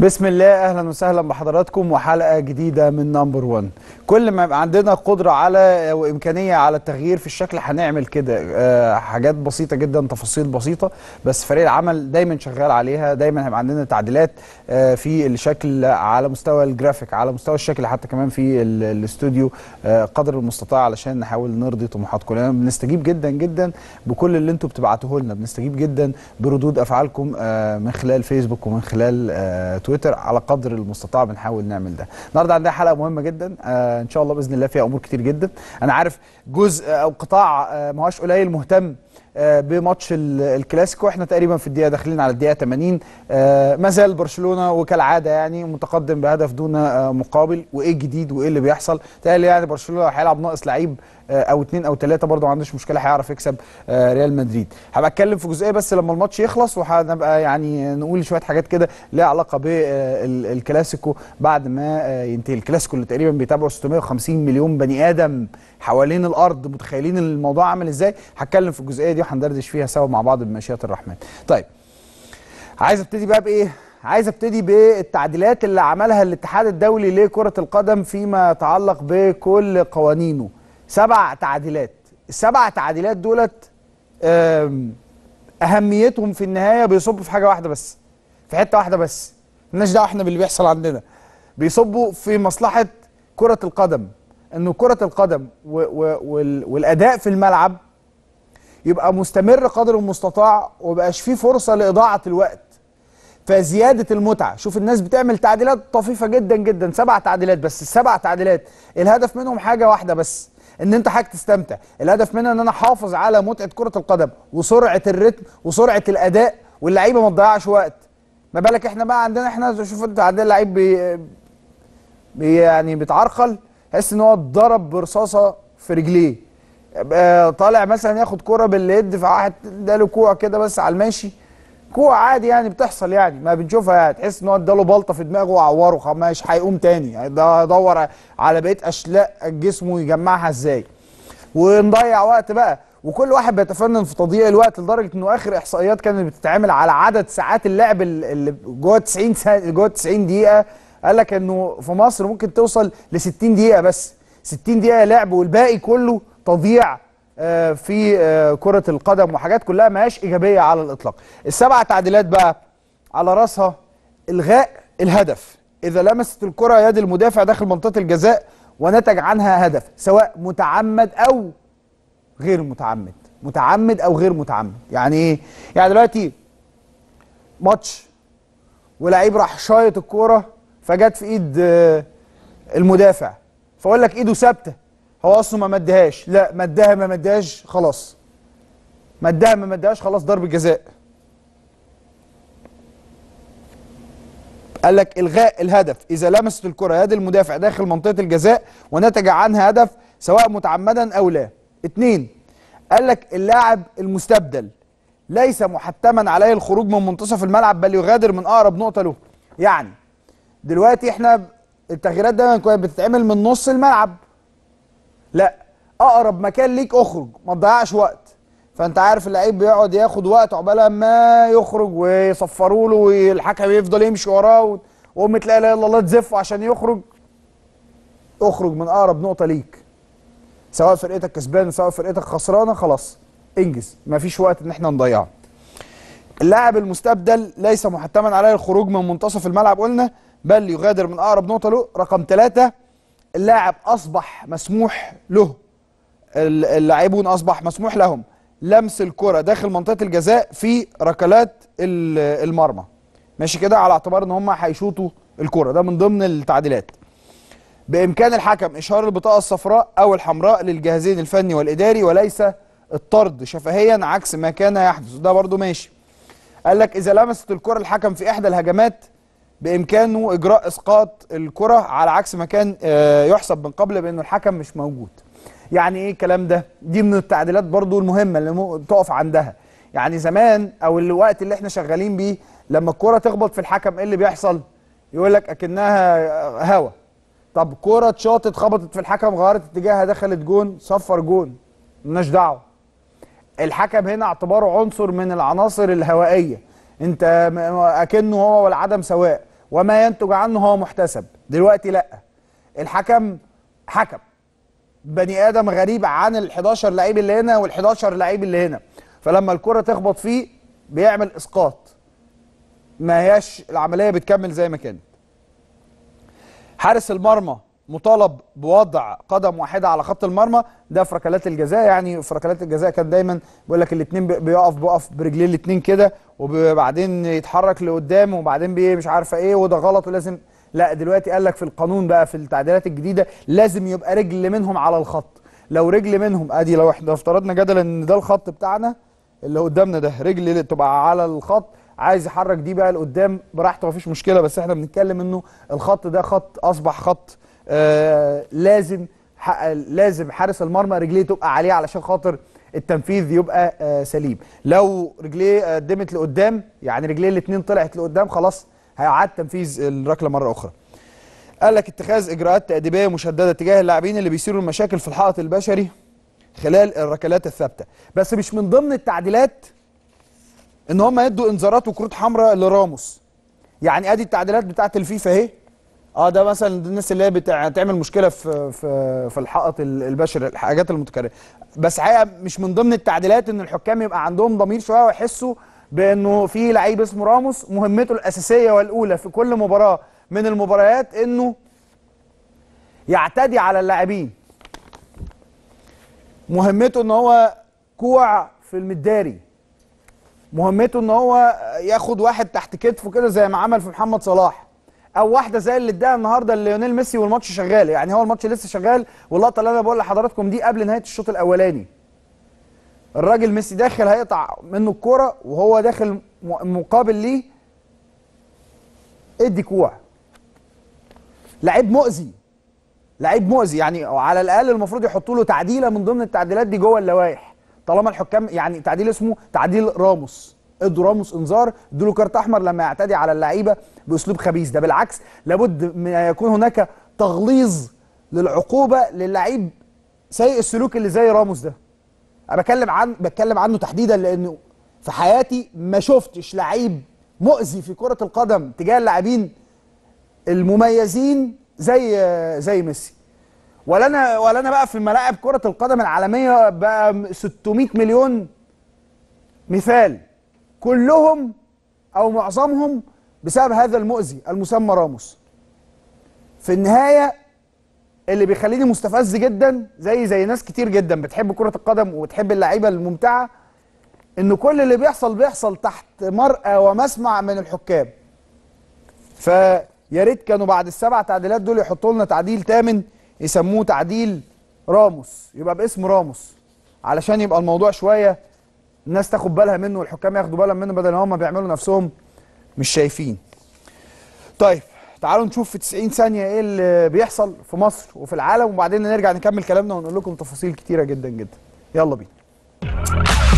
بسم الله اهلا وسهلا بحضراتكم وحلقه جديده من نمبر 1 كل ما يبقى عندنا قدره على وامكانيه على التغيير في الشكل هنعمل كده أه حاجات بسيطه جدا تفاصيل بسيطه بس فريق العمل دايما شغال عليها دايما هيبقى عندنا تعديلات أه في الشكل على مستوى الجرافيك على مستوى الشكل حتى كمان في الاستوديو أه قدر المستطاع علشان نحاول نرضي طموحاتكم لان بنستجيب جدا جدا بكل اللي انتم بتبعتوه لنا بنستجيب جدا بردود افعالكم آه، من خلال فيسبوك ومن خلال آه، تويتر تويتر على قدر المستطاع بنحاول نعمل ده النهارده عندنا حلقه مهمه جدا آه ان شاء الله باذن الله فيها امور كتير جدا انا عارف جزء او قطاع آه ما هوش قليل مهتم آه، بماتش الكلاسيكو احنا تقريبا في الدقيقه داخلين على الدقيقه 80 آه، ما زال برشلونه وكالعاده يعني متقدم بهدف دون آه، مقابل وايه الجديد وايه اللي بيحصل تقال يعني برشلونه هيلعب ناقص لعيب او اثنين او ثلاثه برضو ما عندوش مشكله هيعرف يكسب ريال مدريد هبقى اتكلم في جزئيه بس لما الماتش يخلص وهنبقى يعني نقول شويه حاجات كده ليها علاقه بالكلاسيكو بعد ما ينتهي الكلاسيكو اللي تقريبا بيتابعه 650 مليون بني ادم حوالين الارض متخيلين الموضوع عامل ازاي هتكلم في الجزئيه الجزئيه دي وهندردش فيها سوا مع بعض بمشيئه الرحمن طيب عايز ابتدي بقى بايه عايز ابتدي بالتعديلات اللي عملها الاتحاد الدولي لكره القدم فيما يتعلق بكل قوانينه سبع تعديلات السبع تعديلات دولت اهميتهم في النهايه بيصبوا في حاجه واحده بس في حته واحده بس مالناش دعوه احنا باللي بيحصل عندنا بيصبوا في مصلحه كره القدم انه كره القدم والاداء في الملعب يبقى مستمر قدر المستطاع ومبقاش فيه فرصه لاضاعه الوقت فزياده المتعه شوف الناس بتعمل تعديلات طفيفه جدا جدا سبع تعديلات بس السبع تعديلات الهدف منهم حاجه واحده بس ان انت حاجه تستمتع الهدف منها ان انا احافظ على متعه كره القدم وسرعه الريتم وسرعه الاداء واللعيبه ما تضيعش وقت ما بالك احنا بقى عندنا احنا شوف انت عندنا لعيب بي... بي يعني بيتعرقل تحس ان هو اتضرب برصاصه في رجليه آه، طالع مثلا ياخد كوره باليد فواحد اداله كوع كده بس على الماشي كوع عادي يعني بتحصل يعني ما بنشوفها يعني تحس ان هو اداله بلطه في دماغه وعوره مش هيقوم تاني يعني ده يدور على بقيه اشلاء جسمه يجمعها ازاي ونضيع وقت بقى وكل واحد بيتفنن في تضييع الوقت لدرجه انه اخر احصائيات كانت بتتعمل على عدد ساعات اللعب اللي جوه 90 جوه 90 دقيقه قال لك انه في مصر ممكن توصل ل 60 دقيقه بس 60 دقيقه لعب والباقي كله تضيع آه، في آه، كرة القدم وحاجات كلها ماهياش إيجابية على الإطلاق السبع تعديلات بقى على رأسها إلغاء الهدف إذا لمست الكرة يد المدافع داخل منطقة الجزاء ونتج عنها هدف سواء متعمد أو غير متعمد متعمد أو غير متعمد يعني إيه؟ يعني دلوقتي ماتش ولعيب راح شايط الكرة فجت في إيد آه، المدافع فأقول لك إيده ثابتة هو اصله ما مدهاش لا مدها ما مدهاش خلاص مدها ما مدهاش خلاص ضرب جزاء قال لك الغاء الهدف اذا لمست الكره يد المدافع داخل منطقه الجزاء ونتج عنها هدف سواء متعمدا او لا اتنين قال لك اللاعب المستبدل ليس محتما عليه الخروج من منتصف الملعب بل يغادر من اقرب نقطه له يعني دلوقتي احنا التغييرات دايما كانت بتتعمل من نص الملعب لا اقرب مكان ليك اخرج ما تضيعش وقت فانت عارف اللعيب بيقعد ياخد وقت عقبال ما يخرج ويصفروا له والحكم يفضل يمشي وراه وام تلاقي لا اله الا الله تزفه عشان يخرج اخرج من اقرب نقطه ليك سواء فرقتك كسبانه سواء فرقتك خسرانه خلاص انجز مفيش وقت ان احنا نضيعه اللاعب المستبدل ليس محتما عليه الخروج من منتصف الملعب قلنا بل يغادر من اقرب نقطه له رقم ثلاثة اللاعب اصبح مسموح له اللاعبون اصبح مسموح لهم لمس الكره داخل منطقه الجزاء في ركلات المرمى ماشي كده على اعتبار ان هم هيشوطوا الكره ده من ضمن التعديلات بامكان الحكم اشهار البطاقه الصفراء او الحمراء للجهازين الفني والاداري وليس الطرد شفهيا عكس ما كان يحدث ده برضو ماشي قال لك اذا لمست الكره الحكم في احدى الهجمات بامكانه اجراء اسقاط الكره على عكس ما كان آه، يحسب من قبل بانه الحكم مش موجود يعني ايه الكلام ده دي من التعديلات برضو المهمه اللي تقف عندها يعني زمان او الوقت اللي احنا شغالين بيه لما الكره تخبط في الحكم ايه اللي بيحصل يقول لك اكنها آه، هوا طب كره اتشاطت خبطت في الحكم غيرت اتجاهها دخلت جون صفر جون مالناش دعوه الحكم هنا اعتباره عنصر من العناصر الهوائيه انت اكنه هو والعدم سواء وما ينتج عنه هو محتسب دلوقتي لا الحكم حكم بني ادم غريب عن ال 11 لعيب اللي هنا وال 11 لعيب اللي هنا فلما الكره تخبط فيه بيعمل اسقاط ما هياش العمليه بتكمل زي ما كانت حارس المرمى مطالب بوضع قدم واحده على خط المرمى ده في ركلات الجزاء يعني في ركلات الجزاء كان دايما بيقول لك الاثنين بيقف بيقف برجليه الاثنين كده وبعدين يتحرك لقدام وبعدين مش عارفه ايه وده غلط ولازم لا دلوقتي قال لك في القانون بقى في التعديلات الجديده لازم يبقى رجل منهم على الخط لو رجل منهم ادي لو احنا افترضنا جدلا ان ده الخط بتاعنا اللي قدامنا ده رجل تبقى على الخط عايز يحرك دي بقى لقدام براحته مفيش مشكله بس احنا بنتكلم انه الخط ده خط اصبح خط آه لازم لازم حارس المرمى رجليه تبقى عليه علشان خاطر التنفيذ يبقى آه سليم لو رجليه آه، قدمت لقدام يعني رجليه الاثنين طلعت لقدام خلاص هيعاد تنفيذ الركله مره اخرى قال لك اتخاذ اجراءات تاديبيه مشدده تجاه اللاعبين اللي بيثيروا المشاكل في الحائط البشري خلال الركلات الثابته بس مش من ضمن التعديلات ان هم يدوا انذارات وكروت حمراء لراموس يعني ادي التعديلات بتاعه الفيفا اهي اه ده مثلا الناس اللي هي بتعمل مشكله في في في الحائط البشري الحاجات المتكرره بس حقيقه مش من ضمن التعديلات ان الحكام يبقى عندهم ضمير شويه ويحسوا بانه في لعيب اسمه راموس مهمته الاساسيه والاولى في كل مباراه من المباريات انه يعتدي على اللاعبين مهمته ان هو كوع في المداري مهمته ان هو ياخد واحد تحت كتفه كده زي ما عمل في محمد صلاح او واحده زي اللي اداها النهارده ليونيل ميسي والماتش شغال يعني هو الماتش لسه شغال واللقطه اللي انا بقول لحضراتكم دي قبل نهايه الشوط الاولاني الراجل ميسي داخل هيقطع منه الكوره وهو داخل مقابل ليه ادي كوع لعيب مؤذي لعيب مؤذي يعني على الاقل المفروض يحطوا له تعديله من ضمن التعديلات دي جوه اللوائح طالما الحكام يعني تعديل اسمه تعديل راموس ادوا راموس انذار ادوا له كارت احمر لما يعتدي على اللعيبه باسلوب خبيث ده بالعكس لابد من يكون هناك تغليظ للعقوبه للعيب سيء السلوك اللي زي راموس ده انا بتكلم عن بتكلم عنه تحديدا لانه في حياتي ما شفتش لعيب مؤذي في كره القدم تجاه اللاعبين المميزين زي زي ميسي ولا انا ولا انا بقى في ملاعب كره القدم العالميه بقى 600 مليون مثال كلهم او معظمهم بسبب هذا المؤذي المسمى راموس في النهايه اللي بيخليني مستفز جدا زي زي ناس كتير جدا بتحب كره القدم وتحب اللعيبه الممتعه ان كل اللي بيحصل بيحصل تحت مرأى ومسمع من الحكام فيا ريت كانوا بعد السبع تعديلات دول يحطوا لنا تعديل ثامن يسموه تعديل راموس يبقى باسم راموس علشان يبقى الموضوع شويه الناس تاخد بالها منه والحكام ياخدوا بالهم منه بدل ما هم بيعملوا نفسهم مش شايفين طيب تعالوا نشوف في 90 ثانيه ايه اللي بيحصل في مصر وفي العالم وبعدين نرجع نكمل كلامنا ونقول لكم تفاصيل كتيره جدا جدا يلا بينا